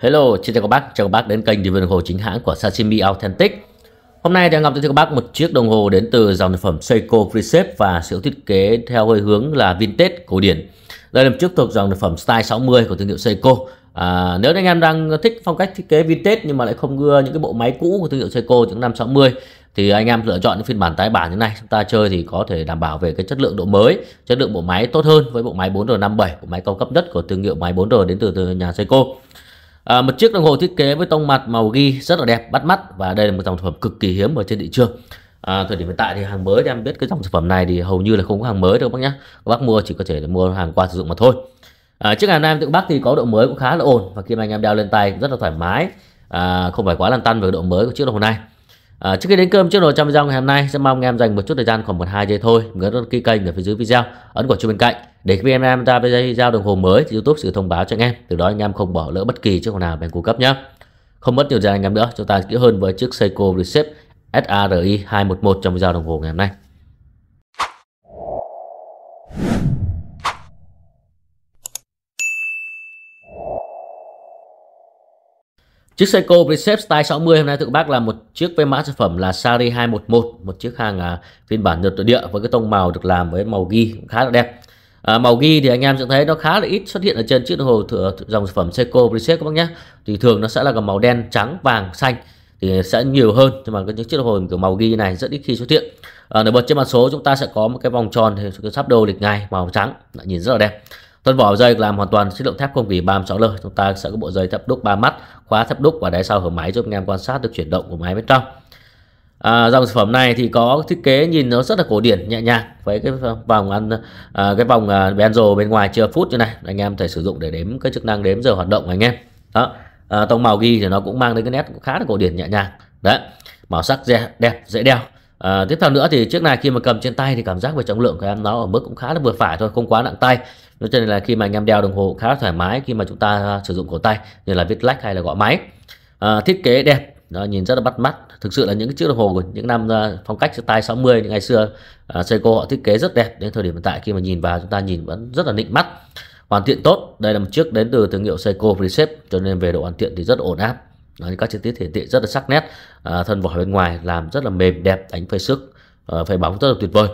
Hello, xin chào các bác, chào các bác đến kênh review đồng hồ chính hãng của Sashimi Authentic. Hôm nay thì Ngọc sẽ cho các bác một chiếc đồng hồ đến từ dòng sản phẩm Seiko Precept và sự thiết kế theo hơi hướng là vintage cổ điển. Đây là một chiếc thuộc dòng sản phẩm Style 60 của thương hiệu Seiko. À, nếu anh em đang thích phong cách thiết kế vintage nhưng mà lại không ưa những cái bộ máy cũ của thương hiệu Seiko những năm 60 thì anh em lựa chọn những phiên bản tái bản như này chúng ta chơi thì có thể đảm bảo về cái chất lượng độ mới chất lượng bộ máy tốt hơn với bộ máy 4R57 của máy cao cấp nhất của thương hiệu máy 4R đến từ, từ nhà Seiko À, một chiếc đồng hồ thiết kế với tông mặt màu ghi rất là đẹp, bắt mắt và đây là một dòng sản phẩm cực kỳ hiếm ở trên thị trường. À, thời điểm hiện tại thì hàng mới thì em biết cái dòng sản phẩm này thì hầu như là không có hàng mới đâu bác nhé. Các bác mua chỉ có thể là mua hàng qua sử dụng mà thôi. À, chiếc hàng nam tự bác thì có độ mới cũng khá là ổn và khi mà anh em đeo lên tay cũng rất là thoải mái, à, không phải quá lăn tăn về độ mới của chiếc đồng hồ này. À, trước khi đến cơm trước đồ trong video ngày hôm nay sẽ mong em dành một chút thời gian khoảng một hai giây thôi nhớ đăng ký kênh ở phía dưới video ấn quả chuông bên cạnh để khi em em ra video đồng hồ mới thì youtube sẽ thông báo cho anh em từ đó anh em không bỏ lỡ bất kỳ chiếc hồ nào bên cung cấp nhé không mất nhiều giờ anh em nữa chúng ta kỹ hơn với chiếc Seiko Recep SARI 211 trong video đồng hồ ngày hôm nay Chiếc Seiko Precept Style 60 hôm nay thưa các bác là một chiếc với mã sản phẩm là Sari 211, một chiếc hàng à, phiên bản Nhật nội địa với cái tông màu được làm với màu ghi cũng khá là đẹp. À, màu ghi thì anh em sẽ thấy nó khá là ít xuất hiện ở trên chiếc đồng hồ thử, dòng sản phẩm Seiko Precept các bác nhé. Thì thường nó sẽ là màu đen, trắng, vàng, xanh thì sẽ nhiều hơn nhưng mà những chiếc đồng hồ kiểu màu ghi này rất ít khi xuất hiện. À, nổi bật trên mặt số chúng ta sẽ có một cái vòng tròn thì sắp đồ lịch ngày màu trắng, nhìn rất là đẹp. Tuần vỏ dây làm hoàn toàn chất lượng thép không gỉ 36 lơ. Chúng ta sẽ có bộ dây thép đúc 3 mắt, khóa thép đúc và đáy sau hở máy giúp anh em quan sát được chuyển động của máy bên trong. À, dòng sản phẩm này thì có thiết kế nhìn nó rất là cổ điển nhẹ nhàng với cái vòng ăn à, cái vòng à, benzo bên ngoài chưa phút như này anh em thể sử dụng để đếm cái chức năng đếm giờ hoạt động của anh em đó à, tông màu ghi thì nó cũng mang đến cái nét khá là cổ điển nhẹ nhàng đấy màu sắc dễ, đẹp dễ đeo À, tiếp theo nữa thì chiếc này khi mà cầm trên tay thì cảm giác về trọng lượng của em nó ở mức cũng khá là vừa phải thôi không quá nặng tay cho nên là khi mà anh em đeo đồng hồ khá là thoải mái khi mà chúng ta à, sử dụng cổ tay như là viết lách hay là gõ máy à, thiết kế đẹp đó, nhìn rất là bắt mắt thực sự là những chiếc đồng hồ của những năm à, phong cách tay 60 những ngày xưa à, Seiko họ thiết kế rất đẹp đến thời điểm hiện tại khi mà nhìn vào chúng ta nhìn vẫn rất là nịnh mắt hoàn thiện tốt đây là một chiếc đến từ thương hiệu Seiko Precept cho nên về độ hoàn thiện thì rất ổn áp Đấy, các chi tiết thể hiện rất là sắc nét à, thân vỏ bên ngoài làm rất là mềm đẹp đánh phơi sức à, phơi bóng rất là tuyệt vời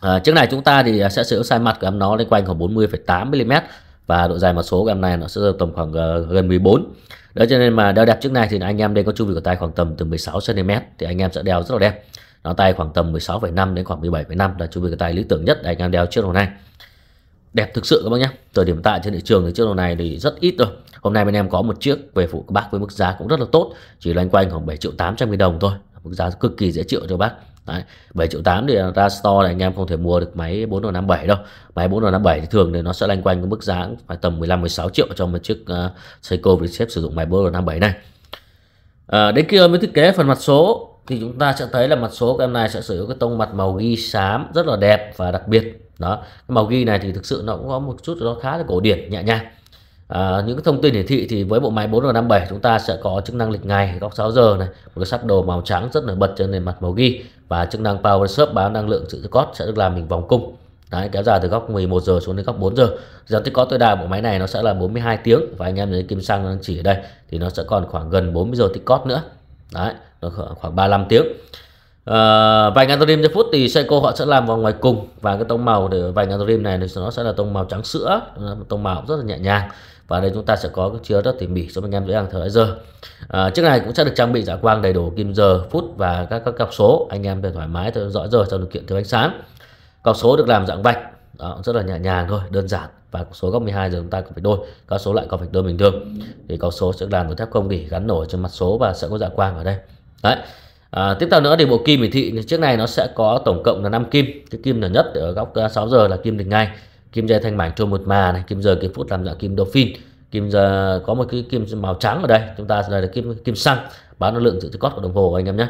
à, chiếc này chúng ta thì sẽ sử dụng sai mặt của em nó lên quanh khoảng 40,8mm và độ dài mặt số của em này nó sẽ tầm khoảng uh, gần 14 đó cho nên mà đeo đẹp chiếc này thì anh em đây có chu vi của tay khoảng tầm từ 16 cm thì anh em sẽ đeo rất là đẹp nó tay khoảng tầm 16,5 đến khoảng 17,5 là chu vi của tay lý tưởng nhất để anh em đeo chiếc đồ này đẹp thực sự các bác nhé thời điểm tại trên thị trường thì chiếc đồng này thì rất ít rồi hôm nay bên em có một chiếc về phụ các bác với mức giá cũng rất là tốt chỉ loanh quanh khoảng 7 triệu 800 nghìn đồng thôi mức giá cực kỳ dễ chịu cho bác Đấy, 7 triệu 8 thì ra store này anh em không thể mua được máy 4N57 đâu Máy 4N57 thì thường thì nó sẽ lanh quanh cái mức giá phải tầm 15-16 triệu cho một chiếc uh, Seiko Vietjet sử dụng máy 4N57 này à, Đến kia mới thiết kế phần mặt số thì chúng ta sẽ thấy là mặt số của em này sẽ sử dụng cái tông mặt màu ghi xám rất là đẹp và đặc biệt đó cái màu ghi này thì thực sự nó cũng có một chút nó khá là cổ điển nhẹ nhàng à, những cái thông tin hiển thị thì với bộ máy 4R57 chúng ta sẽ có chức năng lịch ngày góc 6 giờ này một cái sắc đồ màu trắng rất là bật trên nền mặt màu ghi và chức năng power sub báo năng lượng sự cót sẽ được làm mình vòng cung Đấy, kéo dài từ góc 11 giờ xuống đến góc 4 giờ giờ tích có tối đa bộ máy này nó sẽ là 42 tiếng và anh em thấy kim sang đang chỉ ở đây thì nó sẽ còn khoảng gần 40 giờ tích cót nữa Đấy khoảng 35 tiếng à, ngàn antorim cho phút thì Seiko họ sẽ làm vào ngoài cùng và cái tông màu để vài ngàn antorim này thì nó sẽ là tông màu trắng sữa tông màu rất là nhẹ nhàng và đây chúng ta sẽ có cái chứa rất tỉ mỉ cho anh em dễ dàng theo giờ à, chiếc này cũng sẽ được trang bị dạ quang đầy đủ kim giờ phút và các các cọc số anh em để thoải mái theo dõi giờ trong điều kiện thiếu ánh sáng cọc số được làm dạng vạch đó, rất là nhẹ nhàng thôi đơn giản và số góc 12 giờ chúng ta có phải đôi các số lại có phải đôi bình thường thì có số sẽ làm được thép không gỉ gắn nổi trên mặt số và sẽ có dạ quang ở đây đấy à, tiếp theo nữa thì bộ kim hiển thị trước này nó sẽ có tổng cộng là 5 kim cái kim là nhất ở góc 6 à, giờ là kim đỉnh ngay kim dây thanh mảnh trôi một mà này kim giờ kim phút làm dạng kim dolphin kim giờ có một cái kim màu trắng ở đây chúng ta đây là kim kim xăng báo nó lượng dự trữ cốt của đồng hồ anh em nhé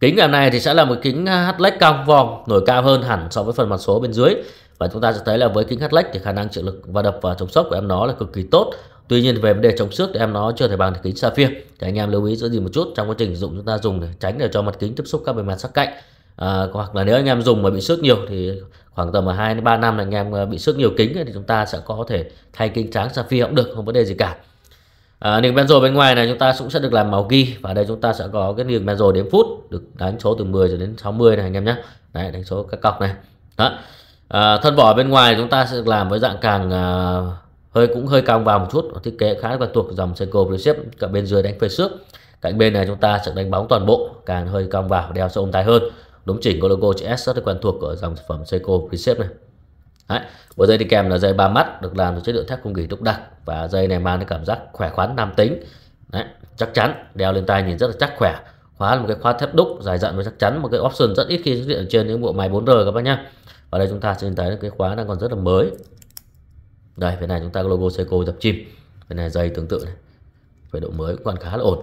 kính ngày này thì sẽ là một kính à, HLED cong vòm nổi cao hơn hẳn so với phần mặt số bên dưới và chúng ta sẽ thấy là với kính HLED thì khả năng chịu lực và đập và chống sốc của em nó là cực kỳ tốt Tuy nhiên về vấn đề chống xước thì em nó chưa thể bằng kính sapphire thì anh em lưu ý giữ gì một chút trong quá trình sử dụng chúng ta dùng để tránh để cho mặt kính tiếp xúc các bề mặt sắc cạnh à, hoặc là nếu anh em dùng mà bị xước nhiều thì khoảng tầm 2 đến 3 năm là anh em à, bị xước nhiều kính thì chúng ta sẽ có thể thay kính trắng sapphire cũng được không vấn đề gì cả à, niềng benzo bên ngoài này chúng ta cũng sẽ được làm màu ghi và đây chúng ta sẽ có cái niềng benzo đếm phút được đánh số từ 10 cho đến 60 này anh em nhé Đấy, đánh số các cọc này đó. À, thân vỏ bên ngoài chúng ta sẽ làm với dạng càng à, hơi cũng hơi cong vào một chút thiết kế khá quen thuộc dòng Seiko Precept cả bên dưới đánh về xước cạnh bên này chúng ta sẽ đánh bóng toàn bộ càng hơi cong vào đeo sẽ ôm tay hơn đúng chỉnh có logo chữ S rất là quen thuộc của dòng sản phẩm Seiko Precept này Đấy. bộ dây đi kèm là dây ba mắt được làm từ chất liệu thép không gỉ đúc đặc và dây này mang cái cảm giác khỏe khoắn nam tính Đấy. chắc chắn đeo lên tay nhìn rất là chắc khỏe khóa là một cái khóa thép đúc dài dặn và chắc chắn một cái option rất ít khi xuất hiện trên những bộ máy 4R các bác nhá và đây chúng ta sẽ nhìn thấy cái khóa đang còn rất là mới đây bên này chúng ta có logo Seiko dập chim bên này dây tương tự này về độ mới cũng còn khá là ổn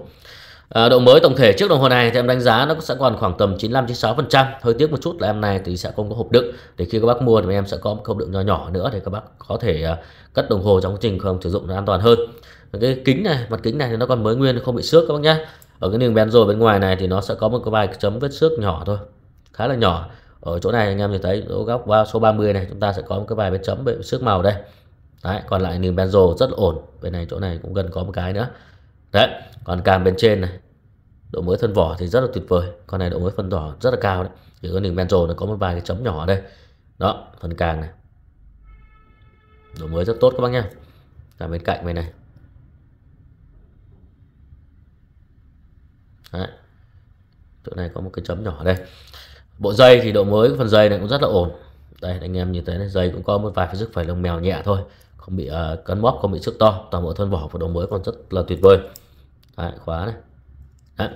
À, độ mới tổng thể chiếc đồng hồ này thì em đánh giá nó sẽ còn khoảng tầm 95-96% Hơi tiếc một chút là em này thì sẽ không có hộp đựng Để khi các bác mua thì em sẽ có một hộp đựng nhỏ nhỏ nữa Để các bác có thể uh, cất đồng hồ trong quá trình không sử dụng nó an toàn hơn Cái kính này, mặt kính này thì nó còn mới nguyên không bị xước các bác nhé Ở cái đường benzo bên ngoài này thì nó sẽ có một cái vài chấm vết xước nhỏ thôi Khá là nhỏ Ở chỗ này anh em thì thấy chỗ góc số 30 này chúng ta sẽ có một cái vài vết chấm vết xước màu đây đấy còn lại nhìn benzo rất ổn bên này chỗ này cũng gần có một cái nữa đấy còn càng bên trên này độ mới thân vỏ thì rất là tuyệt vời con này độ mới phân vỏ rất là cao đấy chỉ có nhìn benzo nó có một vài cái chấm nhỏ ở đây đó phần càng này độ mới rất tốt các bác nhá cả bên cạnh bên này Đấy. chỗ này có một cái chấm nhỏ đây bộ dây thì độ mới phần dây này cũng rất là ổn đây anh em nhìn thấy này, dây cũng có một vài sức phải lông mèo nhẹ thôi không bị uh, ờ, cắn bóp không bị sức to toàn bộ thân vỏ và đầu mới còn rất là tuyệt vời đấy, khóa này đấy.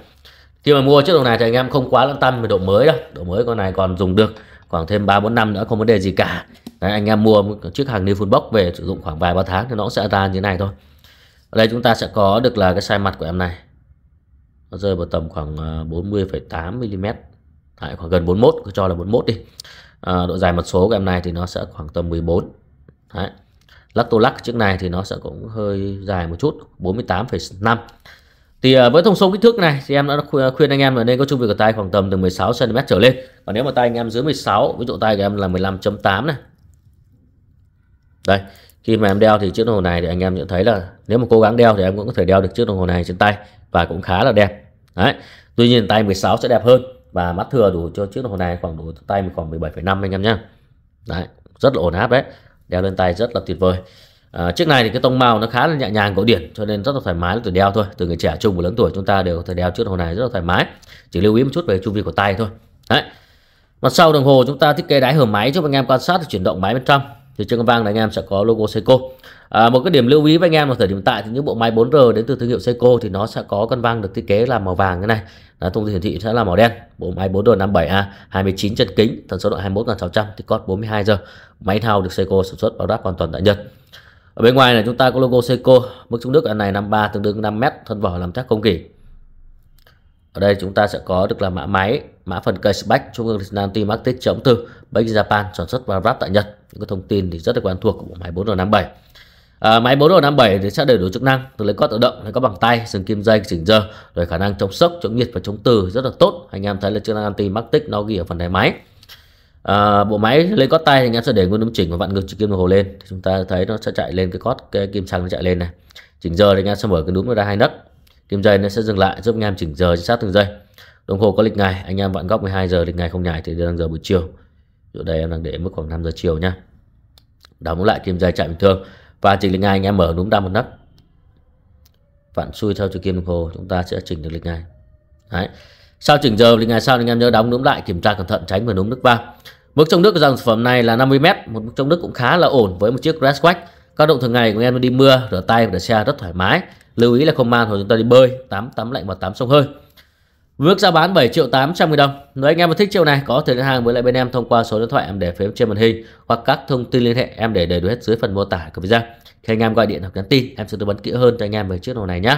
khi mà mua chiếc đồng này thì anh em không quá lăn tăn về độ mới đâu độ mới con này còn dùng được khoảng thêm 3 bốn năm nữa không vấn đề gì cả đấy, anh em mua một chiếc hàng new full box về sử dụng khoảng vài ba tháng thì nó cũng sẽ ra như thế này thôi ở đây chúng ta sẽ có được là cái size mặt của em này nó rơi vào tầm khoảng 40,8 ờ, mm tại khoảng gần 41 cứ cho là 41 đi à, độ dài mặt số của em này thì nó sẽ khoảng tầm 14 Đấy. lắc tô lắc chiếc này thì nó sẽ cũng hơi dài một chút 48,5 thì à, với thông số kích thước này thì em đã khuyên anh em là nên có trung vị của tay khoảng tầm từ 16 cm trở lên còn nếu mà tay anh em dưới 16 ví dụ tay của em là 15.8 này đây khi mà em đeo thì chiếc đồng hồ này thì anh em nhận thấy là nếu mà cố gắng đeo thì em cũng có thể đeo được chiếc đồng hồ này trên tay và cũng khá là đẹp đấy tuy nhiên tay 16 sẽ đẹp hơn và mắt thừa đủ cho chiếc đồng hồ này khoảng đủ tay mình khoảng 17,5 anh em nhé đấy rất là ổn áp đấy đeo lên tay rất là tuyệt vời à, chiếc này thì cái tông màu nó khá là nhẹ nhàng cổ điển cho nên rất là thoải mái là đeo thôi từ người trẻ trung và lớn tuổi chúng ta đều có thể đeo chiếc đồng hồ này rất là thoải mái chỉ lưu ý một chút về chu vi của tay thôi đấy mặt sau đồng hồ chúng ta thiết kế đáy hở máy cho anh em quan sát chuyển động máy bên trong thì trên con vang này anh em sẽ có logo Seiko à, một cái điểm lưu ý với anh em vào thời điểm tại thì những bộ máy 4R đến từ thương hiệu Seiko thì nó sẽ có con vang được thiết kế là màu vàng như này Đấy, thông tin hiển thị sẽ là màu đen bộ máy 4 đồn 57A 29 chân kính tần số độ 21 600 thì cốt 42 giờ máy thao được Seiko sản xuất bảo đáp hoàn toàn tại Nhật ở bên ngoài là chúng ta có logo Seiko mức trung đức ở này 53 tương đương 5m thân vỏ làm thép công gỉ ở đây chúng ta sẽ có được là mã máy mã phần cây spec trung ương Nanti Martic chấm từ Base Japan sản xuất và ráp tại Nhật những cái thông tin thì rất là quen thuộc của bộ máy 4 57 À, máy 4 57 thì sẽ đầy đủ chức năng từ lấy có tự động, lấy có bằng tay, sừng kim dây, chỉnh giờ, rồi khả năng chống sốc, chống nhiệt và chống từ rất là tốt. Anh em thấy là chức năng anti mastic nó ghi ở phần đáy máy. À, bộ máy lấy có tay thì anh em sẽ để nguyên đúng chỉnh và vặn ngược kim đồng hồ lên thì chúng ta thấy nó sẽ chạy lên cái cốt cái kim xăng nó chạy lên này chỉnh giờ thì anh em sẽ mở cái đúng nó ra hai nấc kim dây nó sẽ dừng lại giúp anh em chỉnh giờ chính xác từng giây đồng hồ có lịch ngày anh em vặn góc 12 giờ lịch ngày không nhảy thì đang giờ buổi chiều chỗ đây em đang để mức khoảng 5 giờ chiều nhá đóng lại kim dây chạy bình thường và chỉnh lịch ngày anh em mở đúng ra một nấc phản xuôi theo chu kim đồng hồ chúng ta sẽ chỉnh được lịch ngày đấy sau chỉnh giờ lịch ngày sau anh em nhớ đóng đúng lại kiểm tra cẩn thận tránh vừa đúng nước vang mức trong nước của dòng sản phẩm này là 50 m một mức trong nước cũng khá là ổn với một chiếc crash quách các động thường ngày của anh em đi mưa rửa tay rửa xe rất thoải mái lưu ý là không mang hồi chúng ta đi bơi tắm tắm lạnh và tắm sông hơi Vước giá bán 7 triệu 800 000 đồng. Nếu anh em mà thích chiêu này có thể liên hàng với lại bên em thông qua số điện thoại em để phía trên màn hình hoặc các thông tin liên hệ em để đầy đủ hết dưới phần mô tả của video. Khi anh em gọi điện hoặc nhắn tin, em sẽ tư vấn kỹ hơn cho anh em về chiếc đồng này nhé.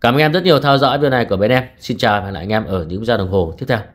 Cảm ơn anh em rất nhiều theo dõi video này của bên em. Xin chào và hẹn lại anh em ở những video đồng hồ tiếp theo.